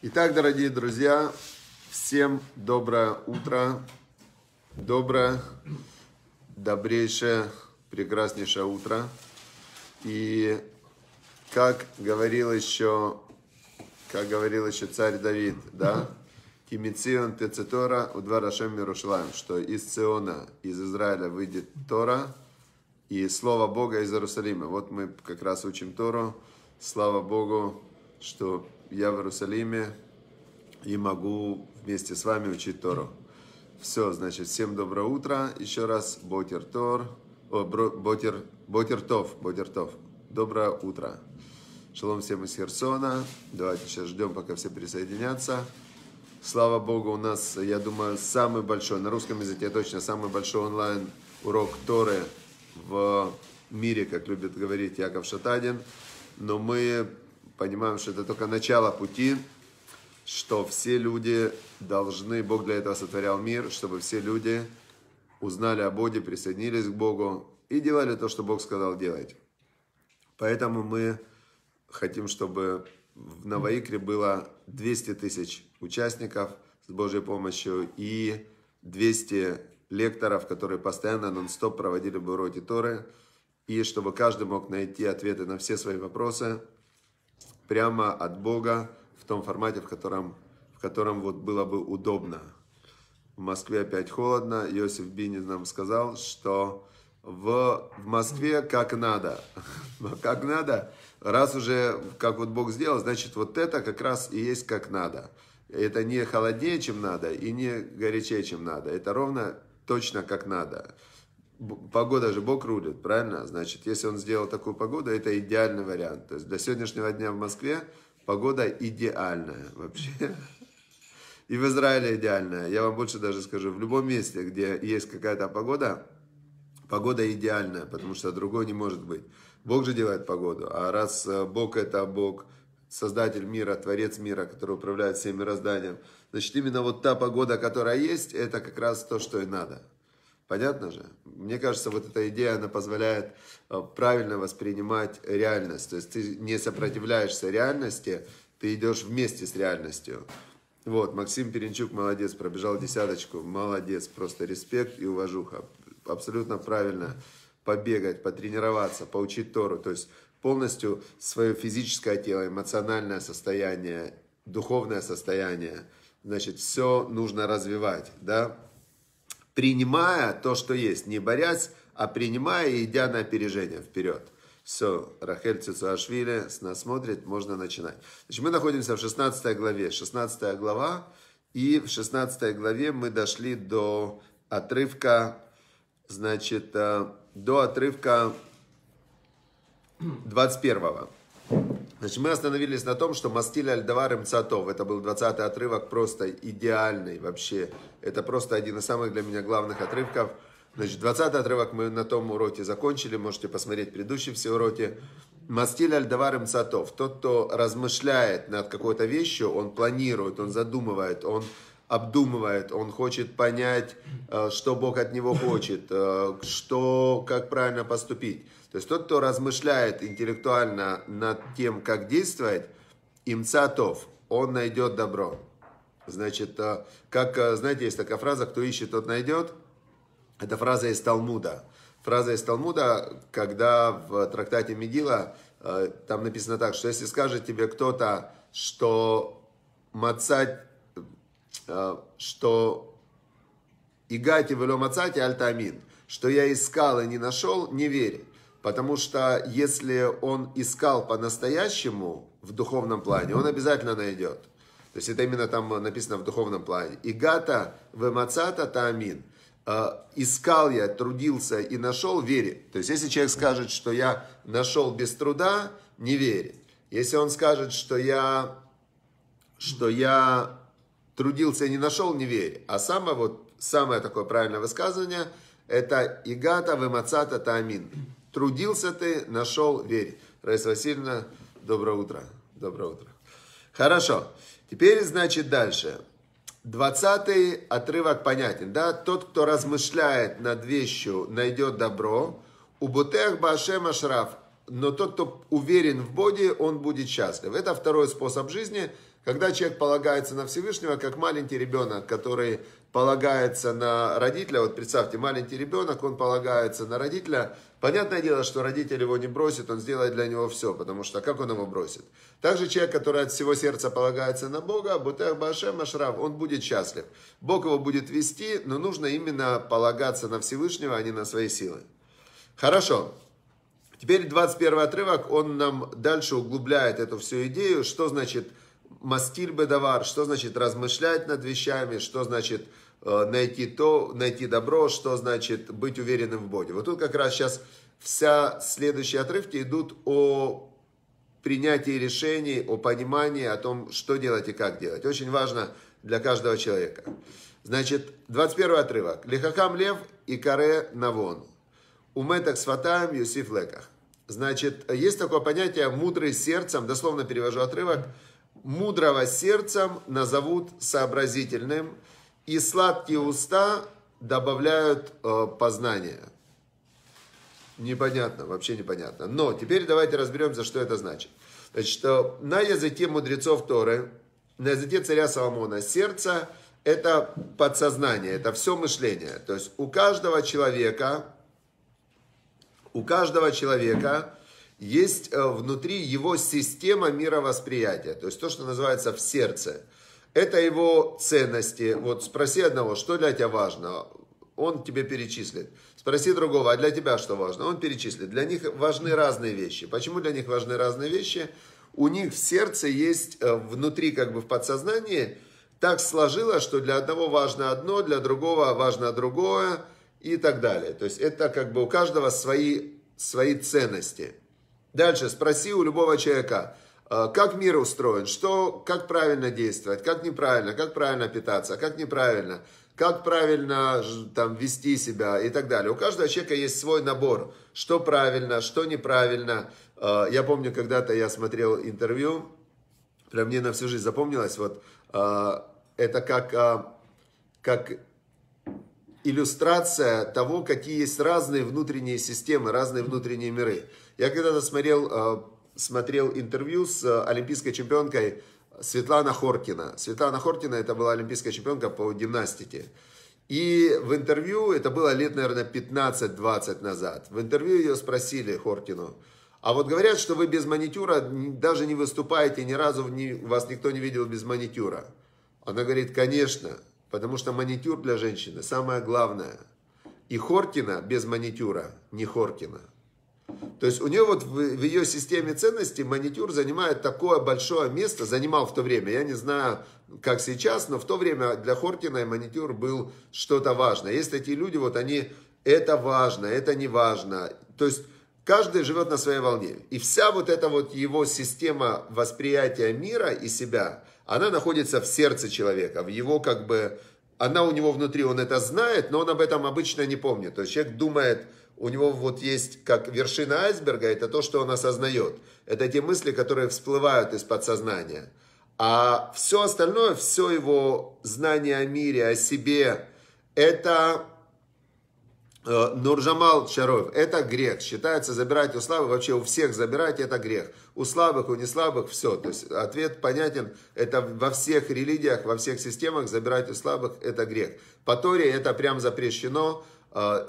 Итак, дорогие друзья, всем доброе утро, доброе, добрейшее, прекраснейшее утро. И как говорил еще, как говорил еще царь Давид, да, Кимицион Пецетора Удварашем Мирушлаем, что из Циона, из Израиля выйдет Тора и Слово Бога из Иерусалима. Вот мы как раз учим Тору. Слава Богу, что я в Иерусалиме и могу вместе с вами учить Тору. Все, значит, всем доброе утро. Еще раз Ботер Тор, о, бро, Ботер, Ботер Тов, Ботер Тов. Доброе утро. Шалом всем из Херсона. Давайте сейчас ждем, пока все присоединятся. Слава Богу, у нас, я думаю, самый большой, на русском языке точно, самый большой онлайн урок Торы в мире, как любит говорить Яков Шатадин. Но мы понимаем, что это только начало пути, что все люди должны, Бог для этого сотворял мир, чтобы все люди узнали о Боге, присоединились к Богу и делали то, что Бог сказал делать. Поэтому мы хотим, чтобы в Новоикре было 200 тысяч участников с Божьей помощью и 200 лекторов, которые постоянно нон-стоп проводили бы уроки Торы, и чтобы каждый мог найти ответы на все свои вопросы – прямо от Бога в том формате, в котором, в котором вот было бы удобно. В Москве опять холодно. Йосиф Бинин нам сказал, что в, в Москве как надо. как надо. Раз уже, как вот Бог сделал, значит, вот это как раз и есть как надо. Это не холоднее, чем надо, и не горячее, чем надо. Это ровно точно как надо погода же Бог рулит, правильно? Значит, если он сделал такую погоду, это идеальный вариант. То есть для сегодняшнего дня в Москве погода идеальная вообще. И в Израиле идеальная. Я вам больше даже скажу, в любом месте, где есть какая-то погода, погода идеальная, потому что другой не может быть. Бог же делает погоду. А раз э, Бог это Бог, Создатель мира, Творец мира, который управляет всем мирозданием, значит, именно вот та погода, которая есть, это как раз то, что и надо. Понятно же? Мне кажется, вот эта идея, она позволяет э, правильно воспринимать реальность. То есть ты не сопротивляешься реальности, ты идешь вместе с реальностью. Вот, Максим Перенчук молодец, пробежал десяточку, молодец, просто респект и уважуха. Абсолютно правильно побегать, потренироваться, поучить Тору. То есть полностью свое физическое тело, эмоциональное состояние, духовное состояние. Значит, все нужно развивать, да? принимая то, что есть, не борясь, а принимая и идя на опережение вперед. Все, Рахель Цицуашвили с нас смотрит, можно начинать. Значит, мы находимся в 16 главе. 16 глава, и в 16 главе мы дошли до отрывка, значит, э, до отрывка 21. -го. Значит, мы остановились на том, что Мастиль Альдавар Мцатов, это был 20 отрывок, просто идеальный вообще. Это просто один из самых для меня главных отрывков. Значит, 20 отрывок мы на том уроке закончили, можете посмотреть предыдущие все уроки. Мастиль Альдавар Мцатов, тот, кто размышляет над какой-то вещью, он планирует, он задумывает, он обдумывает, он хочет понять, э, что Бог от него хочет, э, что, как правильно поступить. То есть тот, кто размышляет интеллектуально над тем, как действовать, им цатов, он найдет добро. Значит, э, как, знаете, есть такая фраза, кто ищет, тот найдет. Это фраза из Талмуда. Фраза из Талмуда, когда в трактате Медила там написано так, что если скажет тебе кто-то, что мацать Э, что «Игати велем альтамин», что я искал и не нашел, не верит. Потому что если он искал по-настоящему в духовном плане, он обязательно найдет. То есть это именно там написано в духовном плане. Игата вемацата таамин. Э, искал я, трудился и нашел, верит. То есть если человек скажет, что я нашел без труда, не верит. Если он скажет, что я, что я трудился и не нашел, не верь. А самое, вот, самое такое правильное высказывание – это «Игата вымацата таамин». Трудился ты, нашел, верь. Раиса Васильевна, доброе утро. Доброе утро. Хорошо. Теперь, значит, дальше. Двадцатый отрывок понятен, да? Тот, кто размышляет над вещью, найдет добро. У Бутех Башем Ашраф. Но тот, кто уверен в Боге, он будет счастлив. Это второй способ жизни – когда человек полагается на Всевышнего, как маленький ребенок, который полагается на родителя, вот представьте, маленький ребенок, он полагается на родителя, понятное дело, что родитель его не бросит, он сделает для него все, потому что как он его бросит? Также человек, который от всего сердца полагается на Бога, Бутех Башем Ашрав, он будет счастлив. Бог его будет вести, но нужно именно полагаться на Всевышнего, а не на свои силы. Хорошо. Теперь 21 отрывок, он нам дальше углубляет эту всю идею, что значит – мастиль бедавар, что значит размышлять над вещами, что значит э, найти то, найти добро, что значит быть уверенным в Боге. Вот тут как раз сейчас вся следующие отрывки идут о принятии решений, о понимании, о том, что делать и как делать. Очень важно для каждого человека. Значит, 21 отрывок. Лихахам лев и каре навон. Уметок сватаем Юсиф леках. Значит, есть такое понятие мудрый сердцем, дословно перевожу отрывок – мудрого сердцем назовут сообразительным, и сладкие уста добавляют э, познание. Непонятно, вообще непонятно. Но теперь давайте разберемся, что это значит. Значит, на языке мудрецов Торы, на языке царя Соломона, сердце – это подсознание, это все мышление. То есть у каждого человека, у каждого человека есть э, внутри его система мировосприятия, то есть то, что называется в сердце. Это его ценности. Вот спроси одного, что для тебя важно, он тебе перечислит. Спроси другого, а для тебя что важно, он перечислит. Для них важны разные вещи. Почему для них важны разные вещи? У них в сердце есть, э, внутри как бы в подсознании, так сложилось, что для одного важно одно, для другого важно другое и так далее. То есть это как бы у каждого свои, свои ценности. Дальше спроси у любого человека, «А, как мир устроен, что, как правильно действовать, как неправильно, как правильно питаться, как неправильно, как правильно там вести себя и так далее. У каждого человека есть свой набор, что правильно, что неправильно. «А, я помню, когда-то я смотрел интервью, прям мне на всю жизнь запомнилось, вот а, это как, как иллюстрация того, какие есть разные внутренние системы, разные внутренние миры. Я когда-то смотрел, э, смотрел интервью с э, олимпийской чемпионкой Светлана Хоркина. Светлана Хоркина это была олимпийская чемпионка по гимнастике. И в интервью, это было лет, наверное, 15-20 назад, в интервью ее спросили, Хоркину, а вот говорят, что вы без маникюра даже не выступаете, ни разу вас никто не видел без маникюра. Она говорит, конечно, Потому что маникюр для женщины самое главное. И Хоркина без маникюра не Хоркина. То есть у нее вот в, в ее системе ценностей маникюр занимает такое большое место, занимал в то время, я не знаю, как сейчас, но в то время для Хоркина маникюр был что-то важное. Есть такие люди, вот они, это важно, это не важно. То есть Каждый живет на своей волне. И вся вот эта вот его система восприятия мира и себя, она находится в сердце человека, в его как бы... Она у него внутри, он это знает, но он об этом обычно не помнит. То есть человек думает, у него вот есть как вершина айсберга, это то, что он осознает. Это те мысли, которые всплывают из подсознания. А все остальное, все его знание о мире, о себе, это Э, Нуржамал, Чаров, это грех. Считается, забирать у слабых, вообще у всех забирать, это грех. У слабых, у неслабых, все. То есть ответ понятен, это во всех религиях, во всех системах забирать у слабых, это грех. По Торе это прям запрещено, э,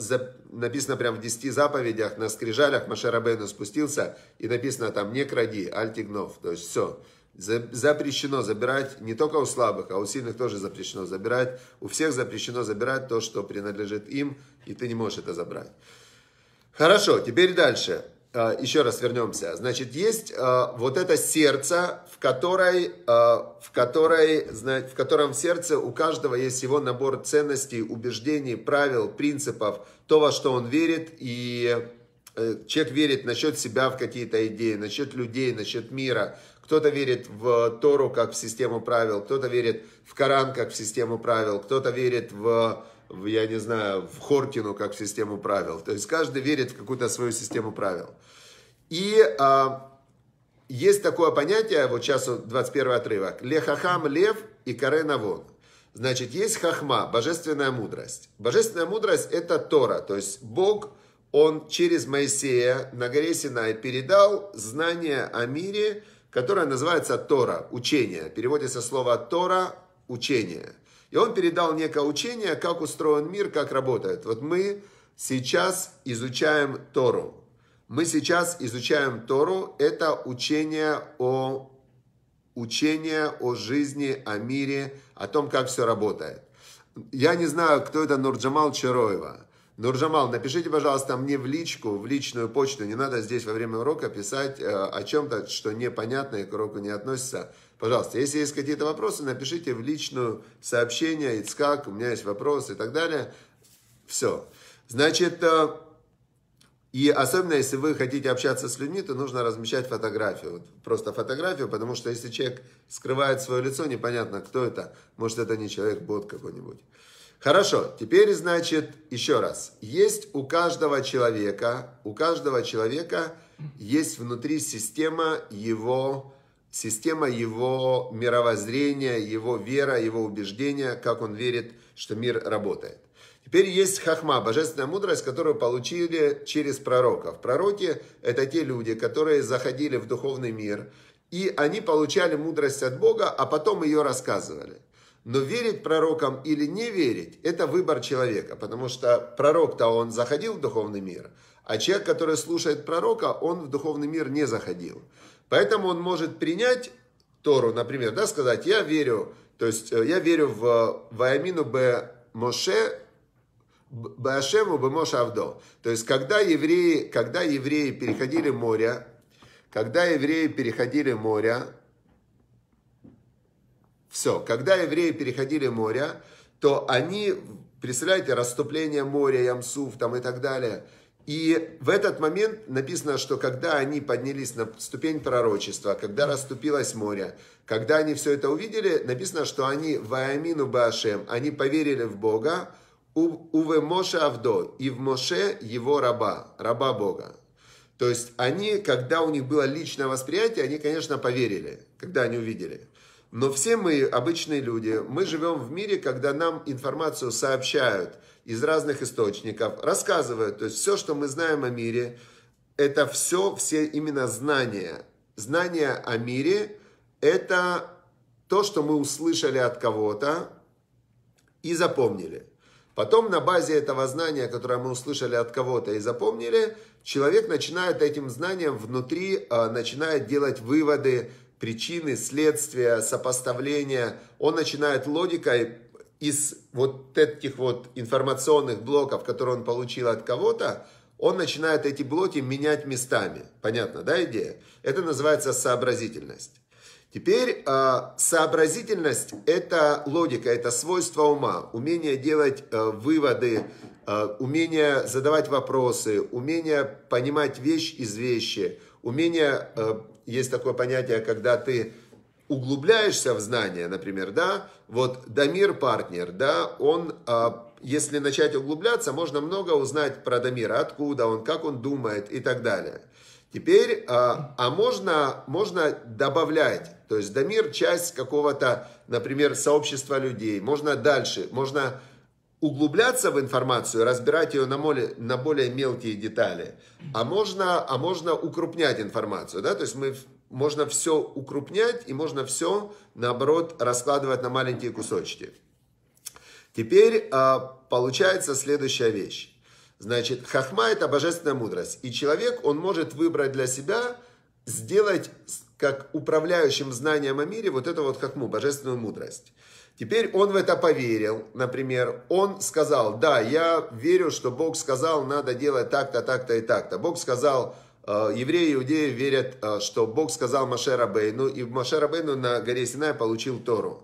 написано прям в 10 заповедях, на скрижалях Машарабейну спустился, и написано там, не кради, альтигнов, то есть все запрещено забирать не только у слабых, а у сильных тоже запрещено забирать. У всех запрещено забирать то, что принадлежит им, и ты не можешь это забрать. Хорошо, теперь дальше. А, еще раз вернемся. Значит, есть а, вот это сердце, в, которой, а, в, которой, в котором в сердце у каждого есть его набор ценностей, убеждений, правил, принципов, то, во что он верит, и э, человек верит насчет себя в какие-то идеи, насчет людей, насчет мира – кто-то верит в Тору как в систему правил, кто-то верит в Коран как в систему правил, кто-то верит в, в, я не знаю, в Хоркину как в систему правил. То есть каждый верит в какую-то свою систему правил. И а, есть такое понятие, вот сейчас 21 отрывок, лехахам лев и карен авон. Значит, есть хахма, божественная мудрость. Божественная мудрость – это Тора, то есть Бог, Он через Моисея на горе Синай передал знания о мире – которая называется Тора, учение. Переводится слово Тора, учение. И он передал некое учение, как устроен мир, как работает. Вот мы сейчас изучаем Тору. Мы сейчас изучаем Тору. Это учение о учение о жизни, о мире, о том, как все работает. Я не знаю, кто это Нурджамал Чароева. Нуржамал, напишите, пожалуйста, мне в личку, в личную почту. Не надо здесь во время урока писать э, о чем-то, что непонятно и к уроку не относится. Пожалуйста, если есть какие-то вопросы, напишите в личную сообщение, Ицкак, у меня есть вопрос и так далее. Все. Значит, э, и особенно, если вы хотите общаться с людьми, то нужно размещать фотографию. Вот просто фотографию, потому что если человек скрывает свое лицо, непонятно, кто это. Может, это не человек, бот какой-нибудь. Хорошо, теперь, значит, еще раз. Есть у каждого человека, у каждого человека есть внутри система его, система его мировоззрения, его вера, его убеждения, как он верит, что мир работает. Теперь есть хахма, божественная мудрость, которую получили через пророков. Пророки – это те люди, которые заходили в духовный мир, и они получали мудрость от Бога, а потом ее рассказывали. Но верить пророкам или не верить, это выбор человека, потому что пророк-то он заходил в духовный мир, а человек, который слушает пророка, он в духовный мир не заходил. Поэтому он может принять Тору, например, да, сказать, я верю, то есть э, я верю в Ваямину Б. Моше, Башему Б. Моше Авдо. То есть когда евреи, когда евреи переходили море, когда евреи переходили море, все, когда евреи переходили море, то они, представляете, расступление моря, Ямсуф там и так далее. И в этот момент написано, что когда они поднялись на ступень пророчества, когда расступилось море, когда они все это увидели, написано, что они в ваямину башем, они поверили в Бога, уве Моше Авдо, и в Моше его раба, раба Бога. То есть они, когда у них было личное восприятие, они, конечно, поверили, когда они увидели. Но все мы обычные люди, мы живем в мире, когда нам информацию сообщают из разных источников, рассказывают. То есть все, что мы знаем о мире, это все, все именно знания. Знания о мире – это то, что мы услышали от кого-то и запомнили. Потом на базе этого знания, которое мы услышали от кого-то и запомнили, человек начинает этим знанием внутри, а, начинает делать выводы, причины, следствия, сопоставления. Он начинает логикой из вот этих вот информационных блоков, которые он получил от кого-то, он начинает эти блоки менять местами. Понятно, да, идея? Это называется сообразительность. Теперь а, сообразительность – это логика, это свойство ума, умение делать э, выводы а, умение задавать вопросы, умение понимать вещь из вещи, умение, э, есть такое понятие, когда ты углубляешься в знания, например, да, вот Дамир партнер, да, он, а, если начать углубляться, можно много узнать про Дамира, откуда он, как он думает и так далее. Теперь, а, а можно, можно добавлять, то есть Дамир часть какого-то, например, сообщества людей, можно дальше, можно углубляться в информацию, разбирать ее на, моле, на более мелкие детали, а можно, а можно укрупнять информацию, да, то есть мы можно все укрупнять и можно все, наоборот, раскладывать на маленькие кусочки. Теперь а, получается следующая вещь. Значит, хахма – это божественная мудрость. И человек, он может выбрать для себя, сделать как управляющим знанием о мире вот это вот как хохму, божественную мудрость. Теперь он в это поверил, например, он сказал, да, я верю, что Бог сказал, надо делать так-то, так-то и так-то. Бог сказал, э, евреи и иудеи верят, э, что Бог сказал Маше Бейну и Маше Бейну на горе Синай получил Тору.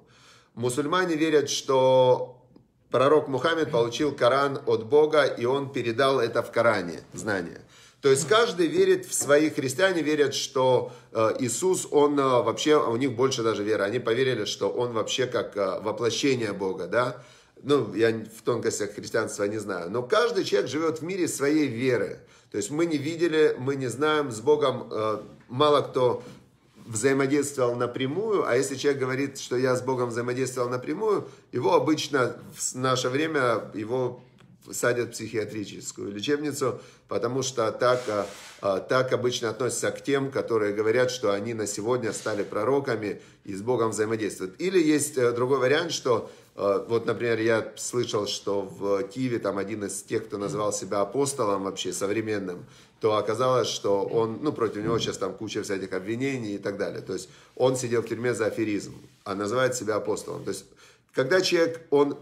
Мусульмане верят, что пророк Мухаммед получил Коран от Бога, и он передал это в Коране, знание. То есть каждый верит в свои христиане, верят, что э, Иисус, он э, вообще, а у них больше даже веры. Они поверили, что он вообще как э, воплощение Бога, да. Ну, я в тонкостях христианства не знаю. Но каждый человек живет в мире своей веры. То есть мы не видели, мы не знаем, с Богом мало кто взаимодействовал напрямую, а если человек говорит, что я с Богом взаимодействовал напрямую, его обычно в наше время его садят в психиатрическую лечебницу, потому что так, а, а, так обычно относятся к тем, которые говорят, что они на сегодня стали пророками и с Богом взаимодействуют. Или есть э, другой вариант, что э, вот, например, я слышал, что в Киеве там один из тех, кто называл себя апостолом вообще современным, то оказалось, что он, ну, против него сейчас там куча всяких обвинений и так далее. То есть он сидел в тюрьме за аферизм, а называет себя апостолом. То есть когда человек, он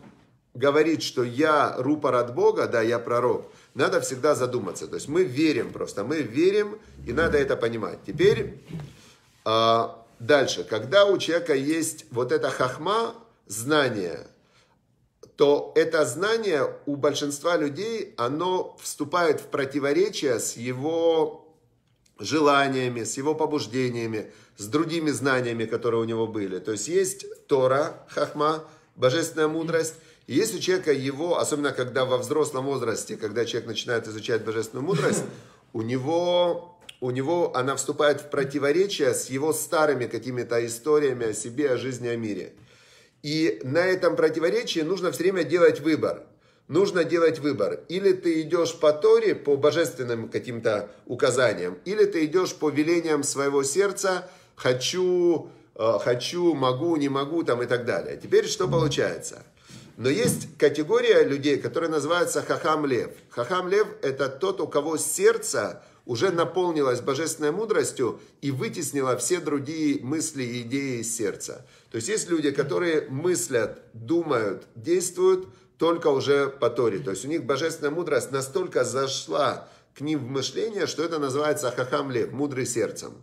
говорит, что я рупор от Бога, да, я пророк, надо всегда задуматься. То есть мы верим просто, мы верим, и надо это понимать. Теперь а, дальше. Когда у человека есть вот эта хахма, знание, то это знание у большинства людей, оно вступает в противоречие с его желаниями, с его побуждениями, с другими знаниями, которые у него были. То есть есть Тора, хахма, божественная мудрость, и если человека его, особенно когда во взрослом возрасте, когда человек начинает изучать божественную мудрость, у него, у него она вступает в противоречие с его старыми какими-то историями о себе, о жизни, о мире. И на этом противоречии нужно все время делать выбор. Нужно делать выбор. Или ты идешь по Торе, по божественным каким-то указаниям, или ты идешь по велениям своего сердца, хочу, э, хочу, могу, не могу там и так далее. Теперь что получается? Но есть категория людей, которые называются хахам-лев. Хахам-лев – это тот, у кого сердце уже наполнилось божественной мудростью и вытеснило все другие мысли и идеи из сердца. То есть есть люди, которые мыслят, думают, действуют только уже по Торе. То есть у них божественная мудрость настолько зашла к ним в мышление, что это называется хахам-лев, мудрый сердцем.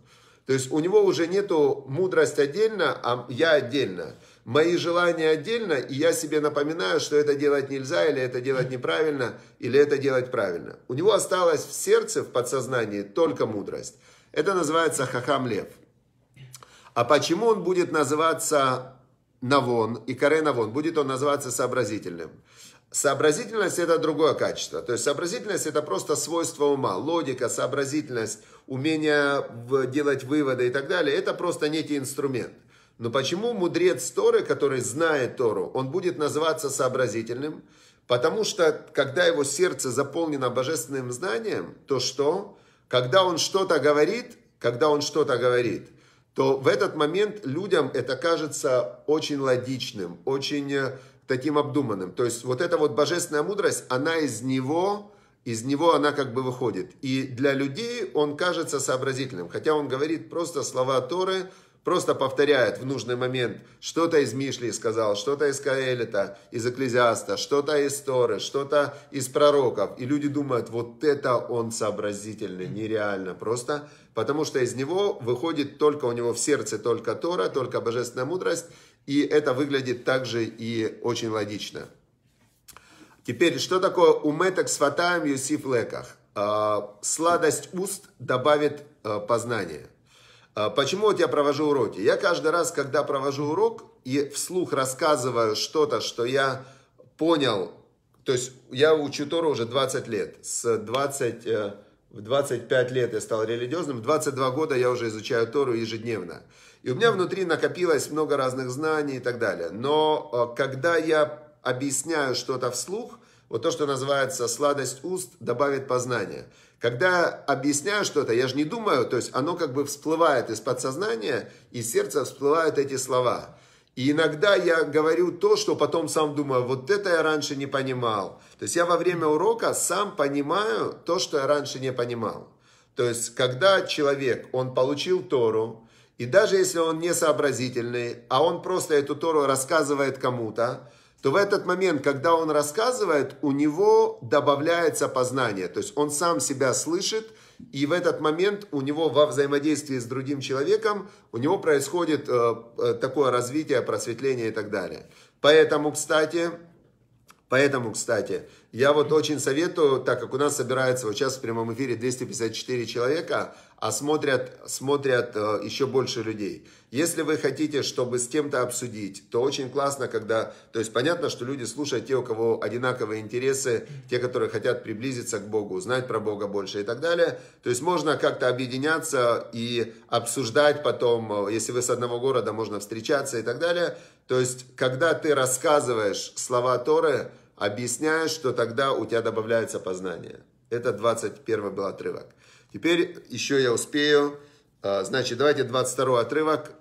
То есть у него уже нету мудрость отдельно, а я отдельно – мои желания отдельно, и я себе напоминаю, что это делать нельзя, или это делать неправильно, или это делать правильно. У него осталось в сердце, в подсознании только мудрость. Это называется хахам лев. А почему он будет называться Навон и Каре Навон? Будет он называться сообразительным. Сообразительность – это другое качество. То есть сообразительность – это просто свойство ума. Логика, сообразительность, умение делать выводы и так далее – это просто некий инструмент. Но почему мудрец Торы, который знает Тору, он будет называться сообразительным? Потому что, когда его сердце заполнено божественным знанием, то что? Когда он что-то говорит, когда он что-то говорит, то в этот момент людям это кажется очень логичным, очень э, таким обдуманным. То есть вот эта вот божественная мудрость, она из него, из него она как бы выходит. И для людей он кажется сообразительным, хотя он говорит просто слова Торы, Просто повторяет в нужный момент что-то из Мишли сказал, что-то из Каэлита, из Экклезиаста, что-то из Торы, что-то из пророков. И люди думают, вот это он сообразительный, нереально просто. Потому что из него выходит только у него в сердце только Тора, только божественная мудрость. И это выглядит также и очень логично. Теперь, что такое уметок с фатаем Юсиф Леках? А, сладость уст добавит а, познание. А, почему вот я провожу уроки? Я каждый раз, когда провожу урок и вслух рассказываю что-то, что я понял, то есть я учу Тору уже 20 лет, с 20, э, в 25 лет я стал религиозным, в 22 года я уже изучаю Тору ежедневно. И у меня внутри накопилось много разных знаний и так далее. Но э, когда я объясняю что-то вслух, вот то, что называется сладость уст, добавит познание. Когда объясняю что-то, я же не думаю, то есть оно как бы всплывает из подсознания, из сердца всплывают эти слова. И иногда я говорю то, что потом сам думаю, вот это я раньше не понимал. То есть я во время урока сам понимаю то, что я раньше не понимал. То есть когда человек, он получил Тору, и даже если он не сообразительный, а он просто эту Тору рассказывает кому-то, то в этот момент, когда он рассказывает, у него добавляется познание. То есть он сам себя слышит, и в этот момент у него во взаимодействии с другим человеком, у него происходит э, э такое развитие, просветление и так далее. Поэтому, кстати, поэтому, кстати, я вот очень советую, так как у нас собирается вот сейчас в прямом эфире 254 человека, а смотрят, смотрят э, еще больше людей. Если вы хотите, чтобы с кем-то обсудить, то очень классно, когда... То есть понятно, что люди слушают те, у кого одинаковые интересы, те, которые хотят приблизиться к Богу, узнать про Бога больше и так далее. То есть можно как-то объединяться и обсуждать потом, э, если вы с одного города, можно встречаться и так далее. То есть когда ты рассказываешь слова Торы, объясняешь, что тогда у тебя добавляется познание. Это 21 был отрывок. Теперь еще я успею. А, значит, давайте 22 отрывок.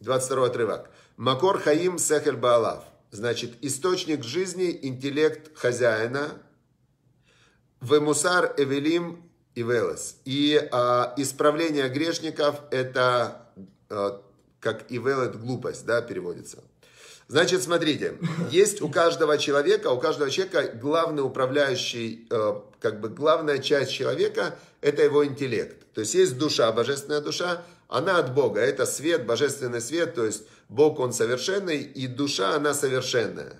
22 отрывок. Макор Хаим Сехель Баалав. Значит, источник жизни, интеллект хозяина. Вемусар Эвелим и Велес. И а, исправление грешников это а, как Ивел это глупость, да, переводится. Значит, смотрите, есть у каждого человека, у каждого человека главный управляющий, э, как бы главная часть человека – это его интеллект. То есть есть душа, божественная душа, она от Бога, это свет, божественный свет, то есть Бог, он совершенный, и душа, она совершенная.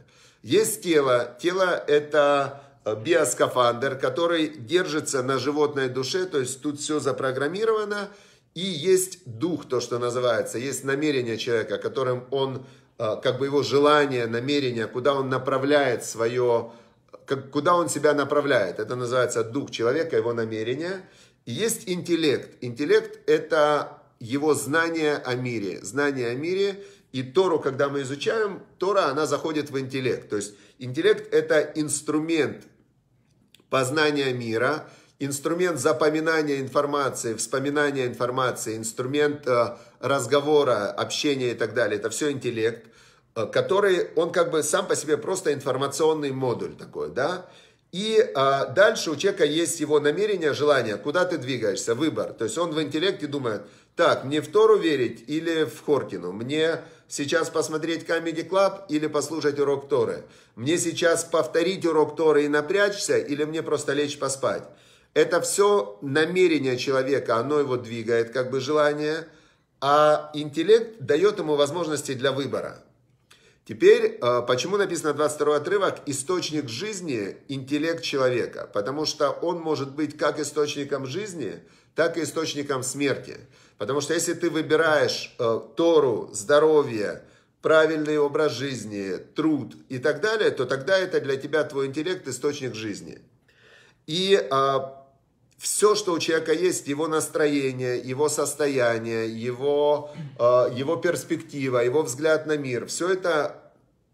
Есть тело, тело – это э, биоскафандр, который держится на животной душе, то есть тут все запрограммировано, и есть дух, то, что называется, есть намерение человека, которым он Э, как бы его желание, намерение, куда он направляет свое, как, куда он себя направляет. Это называется дух человека, его намерение. И есть интеллект. Интеллект – это его знание о мире. Знание о мире и Тору, когда мы изучаем, Тора, она заходит в интеллект. То есть интеллект – это инструмент познания мира – инструмент запоминания информации, вспоминания информации, инструмент э, разговора, общения и так далее. Это все интеллект, э, который, он как бы сам по себе просто информационный модуль такой, да. И а, дальше у человека есть его намерение, желание, куда ты двигаешься, выбор. То есть он в интеллекте думает, так, мне в Тору верить или в Хоркину? Мне сейчас посмотреть Comedy Club или послушать урок Торы? Мне сейчас повторить урок Торы и напрячься или мне просто лечь поспать? Это все намерение человека, оно его двигает, как бы желание, а интеллект дает ему возможности для выбора. Теперь, э, почему написано 22 отрывок «Источник жизни – интеллект человека», потому что он может быть как источником жизни, так и источником смерти. Потому что если ты выбираешь э, Тору, здоровье, правильный образ жизни, труд и так далее, то тогда это для тебя твой интеллект источник жизни. И а, все, что у человека есть, его настроение, его состояние, его, э, его перспектива, его взгляд на мир, все это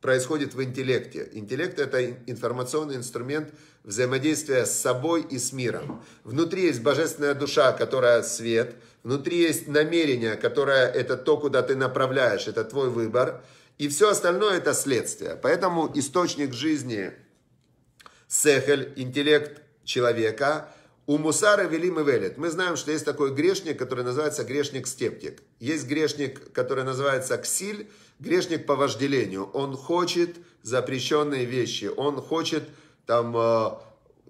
происходит в интеллекте. Интеллект – это информационный инструмент взаимодействия с собой и с миром. Внутри есть божественная душа, которая свет, внутри есть намерение, которое – это то, куда ты направляешь, это твой выбор, и все остальное – это следствие. Поэтому источник жизни – сехель, интеллект человека – у Мусара вели мы велит. Мы знаем, что есть такой грешник, который называется грешник стептик. Есть грешник, который называется ксиль, грешник по вожделению. Он хочет запрещенные вещи. Он хочет там... Э,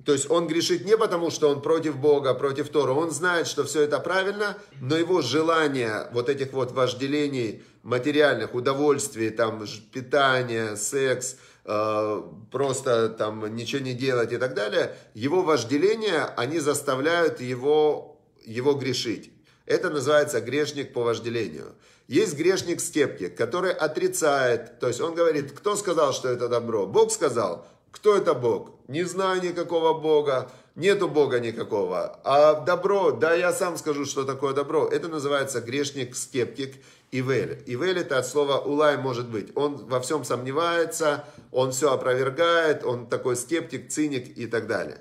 то есть он грешит не потому, что он против Бога, а против Тора. Он знает, что все это правильно, но его желание вот этих вот вожделений материальных, удовольствий, там, питания, секс – Э, просто там ничего не делать и так далее, его вожделения, они заставляют его, его грешить. Это называется грешник по вожделению. Есть грешник скептик, который отрицает, то есть он говорит, кто сказал, что это добро? Бог сказал. Кто это Бог? Не знаю никакого Бога. Нету Бога никакого. А добро, да я сам скажу, что такое добро. Это называется грешник, скептик, Ивель. Ивель это от слова улай может быть. Он во всем сомневается, он все опровергает, он такой скептик, циник и так далее.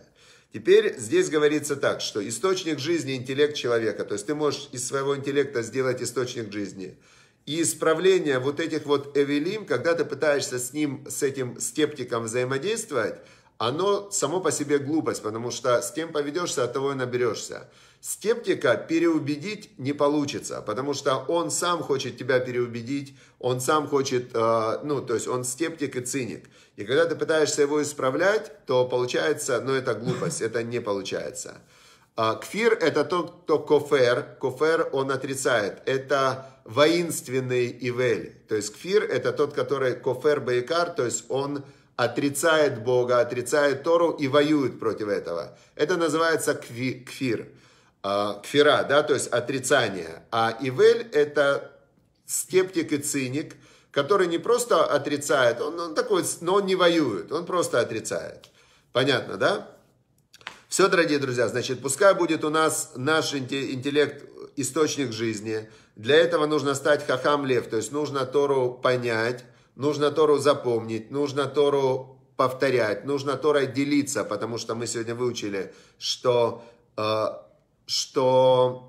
Теперь здесь говорится так, что источник жизни – интеллект человека. То есть ты можешь из своего интеллекта сделать источник жизни. И исправление вот этих вот эвелим, когда ты пытаешься с ним, с этим скептиком взаимодействовать – оно само по себе глупость, потому что с кем поведешься, от того и наберешься. Скептика переубедить не получится, потому что он сам хочет тебя переубедить, он сам хочет, э, ну, то есть он скептик и циник. И когда ты пытаешься его исправлять, то получается, ну, это глупость, это не получается. А кфир – это тот, кто кофер. Кофер он отрицает. Это воинственный ивель. То есть кфир – это тот, который кофер бейкар, то есть он отрицает Бога, отрицает Тору и воюет против этого. Это называется кви, кфир, а, кфира, да, то есть отрицание. А Ивель это скептик и циник, который не просто отрицает, он, он такой, но он не воюет, он просто отрицает. Понятно, да? Все, дорогие друзья, значит, пускай будет у нас наш интеллект источник жизни. Для этого нужно стать хахам лев, то есть нужно Тору понять, Нужно Тору запомнить, нужно Тору повторять, нужно Торой делиться, потому что мы сегодня выучили, что, э, что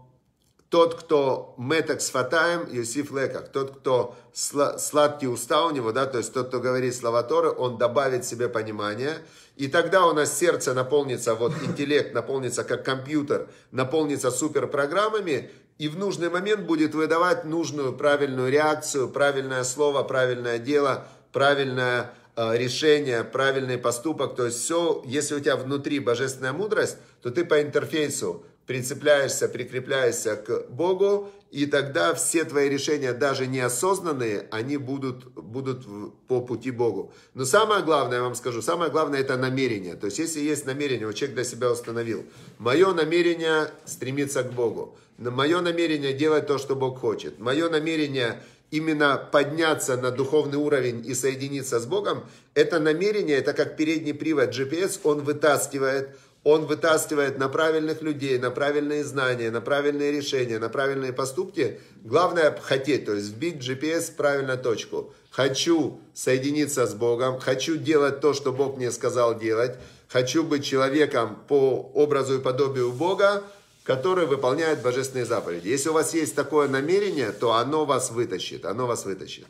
тот, кто меток с фатаем, Юсиф леках, тот, кто сла, сладкие уста у него, да, то есть тот, кто говорит слова Торы, он добавит себе понимание, и тогда у нас сердце наполнится, вот интеллект наполнится как компьютер, наполнится суперпрограммами, программами, и в нужный момент будет выдавать нужную правильную реакцию, правильное слово, правильное дело, правильное э, решение, правильный поступок. То есть все, если у тебя внутри божественная мудрость, то ты по интерфейсу прицепляешься, прикрепляешься к Богу, и тогда все твои решения, даже неосознанные, они будут, будут по пути Богу. Но самое главное, я вам скажу, самое главное это намерение. То есть, если есть намерение, вот человек для себя установил, мое намерение стремиться к Богу, мое намерение делать то, что Бог хочет, мое намерение именно подняться на духовный уровень и соединиться с Богом, это намерение, это как передний привод GPS, он вытаскивает, он вытаскивает на правильных людей, на правильные знания, на правильные решения, на правильные поступки. Главное хотеть, то есть вбить GPS в правильную точку. Хочу соединиться с Богом, хочу делать то, что Бог мне сказал делать, хочу быть человеком по образу и подобию Бога, который выполняет божественные заповеди. Если у вас есть такое намерение, то оно вас вытащит, оно вас вытащит.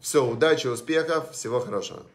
Все, удачи, успехов, всего хорошего.